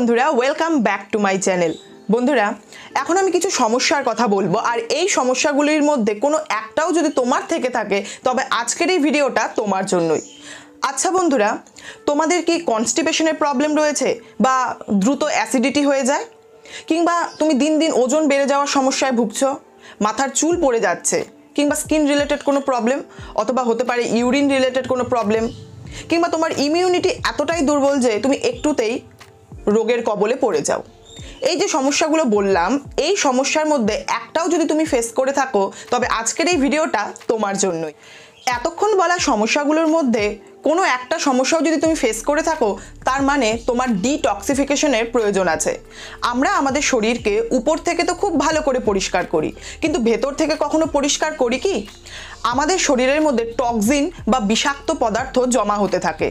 বন্ধুরা welcome back to my channel বন্ধুরা এখন আমি কিছু সমস্যার কথা বলবো আর এই সমস্যাগুলির মধ্যে কোনো একটাও যদি তোমার থেকে থাকে তবে আজকের এই ভিডিওটা তোমার জন্যই আচ্ছা বন্ধুরা তোমাদের কি কনস্টিপেশনের প্রবলেম রয়েছে বা দ্রুত অ্যাসিডিটি হয়ে যায় কিংবা তুমি দিন দিন ওজন বেড়ে যাওয়ার সমস্যায় ভুগছ মাথার চুল পড়ে যাচ্ছে কিংবা স্কিন রিলেটেড কোনো প্রবলেম অথবা হতে পারে ইউরিন রিলেটেড কোনো প্রবলেম কিংবা তোমার ইমিউনিটি এতটাই দুর্বল যে তুমি একটুতেই রোগের কবলে পড়ে যাও এই যে সমস্যাগুলো বললাম এই সমস্যার মধ্যে একটাও যদি তুমি ফেস করে থাকো তবে আজকের এই ভিডিওটা তোমার জন্যই এতক্ষণ বলা সমস্যাগুলোর মধ্যে কোনো একটা সমস্যাও যদি তুমি ফেস করে থাকো তার মানে তোমার ডিটক্সিফিকেশনের প্রয়োজন আছে আমরা আমাদের শরীরকে উপর থেকে তো খুব ভালো করে পরিষ্কার করি কিন্তু ভেতর থেকে কখনো পরিষ্কার করি কি আমাদের শরীরের মধ্যে টক্সিন বা বিষাক্ত পদার্থ জমা হতে থাকে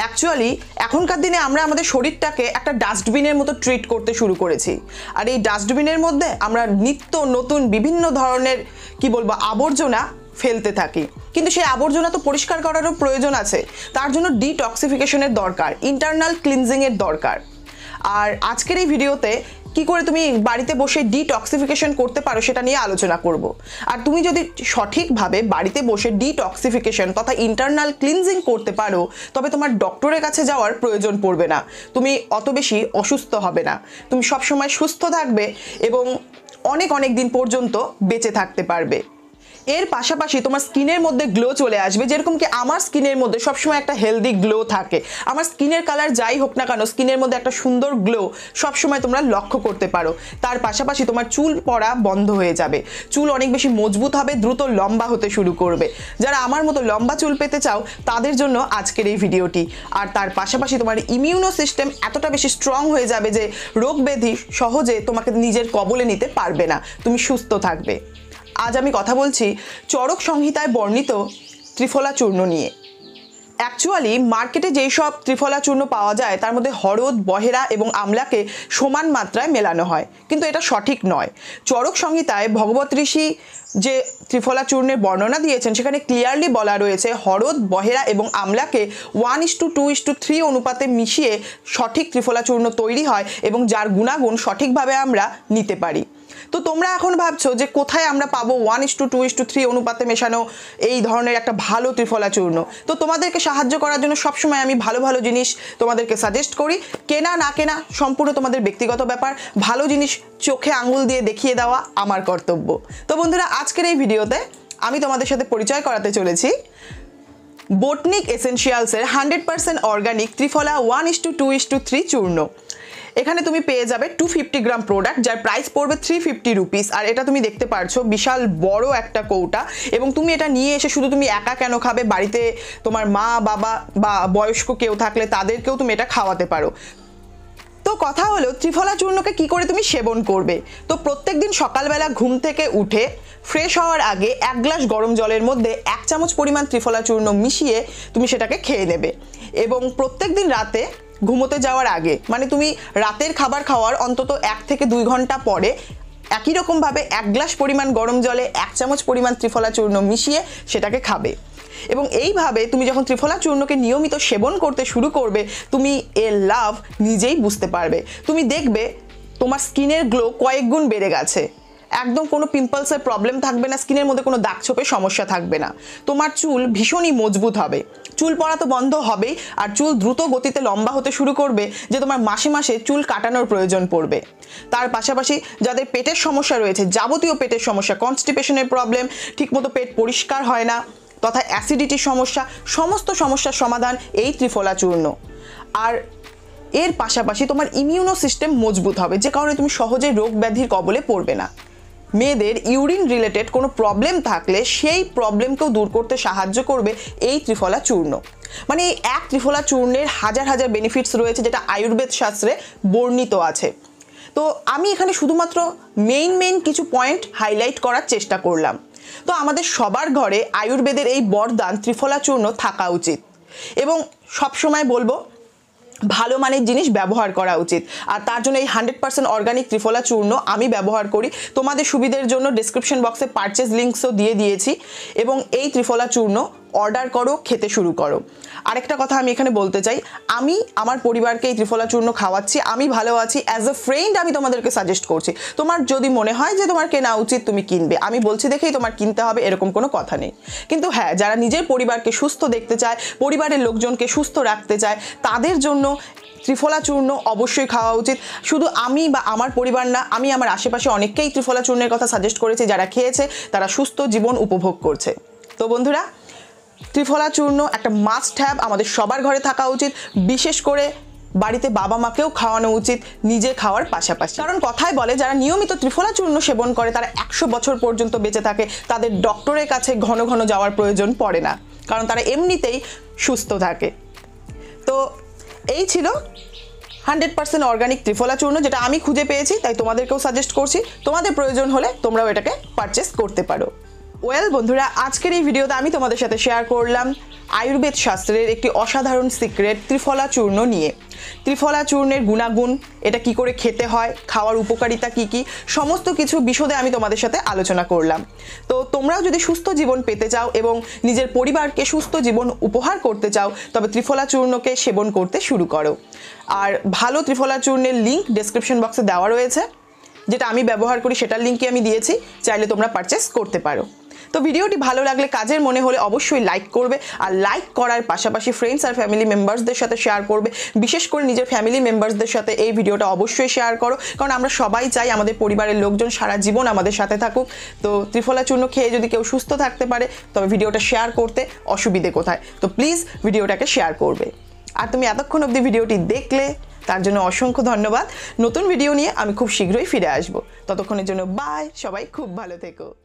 অ্যাকচুয়ালি এখনকার দিনে আমরা আমাদের শরীরটাকে একটা ডাস্টবিনের মতো ট্রিট করতে শুরু করেছি আর এই ডাস্টবিনের মধ্যে আমরা নিত্য নতুন বিভিন্ন ধরনের কি বলবো আবর্জনা ফেলতে থাকি কিন্তু সেই আবর্জনা তো পরিষ্কার করারও প্রয়োজন আছে তার জন্য ডিটক্সিফিকেশনের দরকার ইন্টারনাল ক্লিনজিংয়ের দরকার আর আজকের এই ভিডিওতে কি করে তুমি বাড়িতে বসে ডিটক্সিফিকেশন করতে পারো সেটা নিয়ে আলোচনা করব আর তুমি যদি সঠিকভাবে বাড়িতে বসে ডিটক্সিফিকেশন তথা ইন্টারনাল ক্লিনজিং করতে পারো তবে তোমার ডক্টরের কাছে যাওয়ার প্রয়োজন পড়বে না তুমি অত বেশি অসুস্থ হবে না তুমি সবসময় সুস্থ থাকবে এবং অনেক অনেক দিন পর্যন্ত বেঁচে থাকতে পারবে এর পাশাপাশি তোমার স্কিনের মধ্যে গ্লো চলে আসবে যেরকম কি আমার স্কিনের মধ্যে সবসময় একটা হেলদি গ্লো থাকে আমার স্কিনের কালার যাই হোক না কেন স্কিনের মধ্যে একটা সুন্দর গ্লো সবসময় তোমরা লক্ষ্য করতে পারো তার পাশাপাশি তোমার চুল পড়া বন্ধ হয়ে যাবে চুল অনেক বেশি মজবুত হবে দ্রুত লম্বা হতে শুরু করবে যারা আমার মতো লম্বা চুল পেতে চাও তাদের জন্য আজকের এই ভিডিওটি আর তার পাশাপাশি তোমার ইমিউনো সিস্টেম এতটা বেশি স্ট্রং হয়ে যাবে যে রোগ ব্যাধি সহজে তোমাকে নিজের কবলে নিতে পারবে না তুমি সুস্থ থাকবে আজ আমি কথা বলছি চরক সংহিতায় বর্ণিত ত্রিফলা চূর্ণ নিয়ে অ্যাকচুয়ালি মার্কেটে যেই সব ত্রিফলা চূর্ণ পাওয়া যায় তার মধ্যে হরদ বহেরা এবং আমলাকে সমান মাত্রায় মেলানো হয় কিন্তু এটা সঠিক নয় চরক সংহিতায় ভগবত ঋষি যে ত্রিফলা চূর্ণের বর্ণনা দিয়েছেন সেখানে ক্লিয়ারলি বলা রয়েছে হরদ বহেরা এবং আমলাকে one is to two is to three অনুপাতে মিশিয়ে সঠিক ত্রিফলা চূর্ণ তৈরি হয় এবং যার গুণাগুণ সঠিকভাবে আমরা নিতে পারি তো তোমরা এখন ভাবছো যে কোথায় আমরা পাবো one is to two is to three অনুপাতে মেশানো এই ধরনের একটা ভালো ত্রিফলা চূর্ণ তো তোমাদেরকে সাহায্য করার জন্য সবসময় আমি ভালো ভালো জিনিস তোমাদেরকে সাজেস্ট করি কেনা না কেনা সম্পূর্ণ তোমাদের ব্যক্তিগত ব্যাপার ভালো জিনিস চোখে আঙুল দিয়ে দেখিয়ে দেওয়া আমার কর্তব্য তো বন্ধুরা আজকের এই ভিডিওতে আমি তোমাদের সাথে পরিচয় করাতে চলেছি বোটনিক এসেন্সিয়ালসের hundred percent organic triphala one is to two is to three চূর্ণ এখানে তুমি পেয়ে যাবে টু ফিফটি গ্রাম প্রোডাক্ট যার প্রাইস পড়বে থ্রি ফিফটি রুপিস আর এটা তুমি দেখতে পারছো বিশাল বড় একটা কৌটা এবং তুমি এটা নিয়ে এসে শুধু তুমি একা কেন খাবে বাড়িতে তোমার মা বাবা বা বয়স্ক কেউ থাকলে তাদেরকেও তুমি এটা খাওয়াতে পারো তো কথা হলো ত্রিফলা চূর্ণকে কি করে তুমি সেবন করবে তো প্রত্যেক দিন সকালবেলা ঘুম থেকে উঠে ফ্রেশ হওয়ার আগে এক গ্লাস গরম জলের মধ্যে এক চামচ পরিমাণ ত্রিফলা চূর্ণ মিশিয়ে তুমি সেটাকে খেয়ে নেবে এবং প্রত্যেক দিন রাতে ঘুমোতে যাওয়ার আগে মানে তুমি রাতের খাবার খাওয়ার অন্তত এক থেকে দুই ঘন্টা পরে একই রকমভাবে এক গ্লাস পরিমাণ গরম জলে এক চামচ পরিমাণ ত্রিফলা চূর্ণ মিশিয়ে সেটাকে খাবে এবং এইভাবে তুমি যখন ত্রিফলা চূর্ণকে নিয়মিত সেবন করতে শুরু করবে তুমি এর লাভ নিজেই বুঝতে পারবে তুমি দেখবে তোমার স্কিনের গ্লো কয়েক গুণ বেড়ে গেছে একদম কোনো পিম্পলসের প্রবলেম থাকবে না স্কিনের মধ্যে কোনো দাগ ছোপের সমস্যা থাকবে না তোমার চুল ভীষণই মজবুত হবে চুল পড়া তো বন্ধ হবে আর চুল দ্রুত গতিতে লম্বা হতে শুরু করবে যে তোমার মাসে মাসে চুল কাটানোর প্রয়োজন পড়বে তার পাশাপাশি যাদের পেটের সমস্যা রয়েছে যাবতীয় পেটের সমস্যা কনস্টিপেশনের প্রবলেম ঠিকমতো পেট পরিষ্কার হয় না তথা অ্যাসিডিটির সমস্যা সমস্ত সমস্যার সমাধান এই ত্রিফলা চূর্ণ আর এর পাশাপাশি তোমার ইমিউনো সিস্টেম মজবুত হবে যে কারণে তুমি সহজে রোগ ব্যাধির কবলে পড়বে না মেয়েদের ইউরিন রিলেটেড কোনো প্রবলেম থাকলে সেই প্রবলেমকেও দূর করতে সাহায্য করবে এই ত্রিফলা চূর্ণ মানে এই এক ত্রিফলা চূর্ণের হাজার হাজার বেনিফিটস রয়েছে যেটা আয়ুর্বেদ শাস্ত্রে বর্ণিত আছে তো আমি এখানে শুধুমাত্র মেইন মেইন কিছু পয়েন্ট হাইলাইট করার চেষ্টা করলাম তো আমাদের সবার ঘরে আয়ুর্বেদের এই বরদান ত্রিফলা চূর্ণ থাকা উচিত এবং সবসময় বলবো ভালো মানের জিনিস ব্যবহার করা উচিত আর তার জন্য এই হান্ড্রেড পার্সেন্ট অর্গানিক ত্রিফলা চূর্ণ আমি ব্যবহার করি তোমাদের সুবিধের জন্য ডিসক্রিপশন বক্সে পারচেস লিঙ্কসও দিয়ে দিয়েছি এবং এই ত্রিফলা চূর্ণ অর্ডার করো খেতে শুরু করো আরেকটা কথা আমি এখানে বলতে চাই আমি আমার পরিবারকে এই ত্রিফলা চূর্ণ খাওয়াচ্ছি আমি ভালো আছি অ্যাজ এ ফ্রেন্ড আমি তোমাদেরকে সাজেস্ট করছি তোমার যদি মনে হয় যে তোমার কেনা উচিত তুমি কিনবে আমি বলছি দেখেই তোমার কিনতে হবে এরকম কোনো কথা নেই কিন্তু হ্যাঁ যারা নিজের পরিবারকে সুস্থ দেখতে চায় পরিবারের লোকজনকে সুস্থ রাখতে চায় তাদের জন্য ত্রিফলা চূর্ণ অবশ্যই খাওয়া উচিত শুধু আমি বা আমার পরিবার না আমি আমার আশেপাশে অনেককেই ত্রিফলা চূর্ণের কথা সাজেস্ট করেছি যারা খেয়েছে তারা সুস্থ জীবন উপভোগ করছে তো বন্ধুরা ত্রিফলা চূর্ণ একটা মাস্ট হ্যাব আমাদের সবার ঘরে থাকা উচিত বিশেষ করে বাড়িতে বাবা মাকেও খাওয়ানো উচিত নিজে খাওয়ার পাশাপাশি কারণ কথায় বলে যারা নিয়মিত ত্রিফলা চূর্ণ সেবন করে তারা একশো বছর পর্যন্ত বেঁচে থাকে তাদের ডক্টরের কাছে ঘন ঘন যাওয়ার প্রয়োজন পড়ে না কারণ তারা এমনিতেই সুস্থ থাকে তো এই ছিল হান্ড্রেড পার্সেন্ট অর্গানিক ত্রিফলা চূর্ণ যেটা আমি খুঁজে পেয়েছি তাই তোমাদেরকেও সাজেস্ট করছি তোমাদের প্রয়োজন হলে তোমরাও এটাকে পারচেস করতে পারো ওয়েল বন্ধুরা আজকের এই ভিডিওতে আমি তোমাদের সাথে শেয়ার করলাম আয়ুর্বেদ শাস্ত্রের একটি অসাধারণ সিক্রেট ত্রিফলা চূর্ণ নিয়ে ত্রিফলা চূর্ণের গুণাগুণ এটা কি করে খেতে হয় খাওয়ার উপকারিতা কি কি সমস্ত কিছু বিশদে আমি তোমাদের সাথে আলোচনা করলাম তো তোমরাও যদি সুস্থ জীবন পেতে চাও এবং নিজের পরিবারকে সুস্থ জীবন উপহার করতে চাও তবে ত্রিফলা চূর্ণকে সেবন করতে শুরু করো আর ভালো ত্রিফলা চূর্ণের লিঙ্ক ডেসক্রিপশন বক্সে দেওয়া রয়েছে যেটা আমি ব্যবহার করি সেটার লিঙ্কই আমি দিয়েছি চাইলে তোমরা পারচেস করতে পারো তো ভিডিওটি ভালো লাগলে কাজের মনে হলে অবশ্যই লাইক করবে আর লাইক করার পাশাপাশি ফ্রেন্ডস আর ফ্যামিলি মেম্বার্সদের সাথে শেয়ার করবে বিশেষ করে নিজের ফ্যামিলি মেম্বার্সদের সাথে এই ভিডিওটা অবশ্যই শেয়ার করো কারণ আমরা সবাই চাই আমাদের পরিবারের লোকজন সারা জীবন আমাদের সাথে থাকুক তো ত্রিফলা চূর্ণ খেয়ে যদি কেউ সুস্থ থাকতে পারে তবে ভিডিওটা শেয়ার করতে অসুবিধে কোথায় তো প্লিজ ভিডিওটাকে শেয়ার করবে আর তুমি এতক্ষণ অবধি ভিডিওটি দেখলে তার জন্য অসংখ্য ধন্যবাদ নতুন ভিডিও নিয়ে আমি খুব শীঘ্রই ফিরে আসব ততক্ষণের জন্য বাই সবাই খুব ভালো থেকো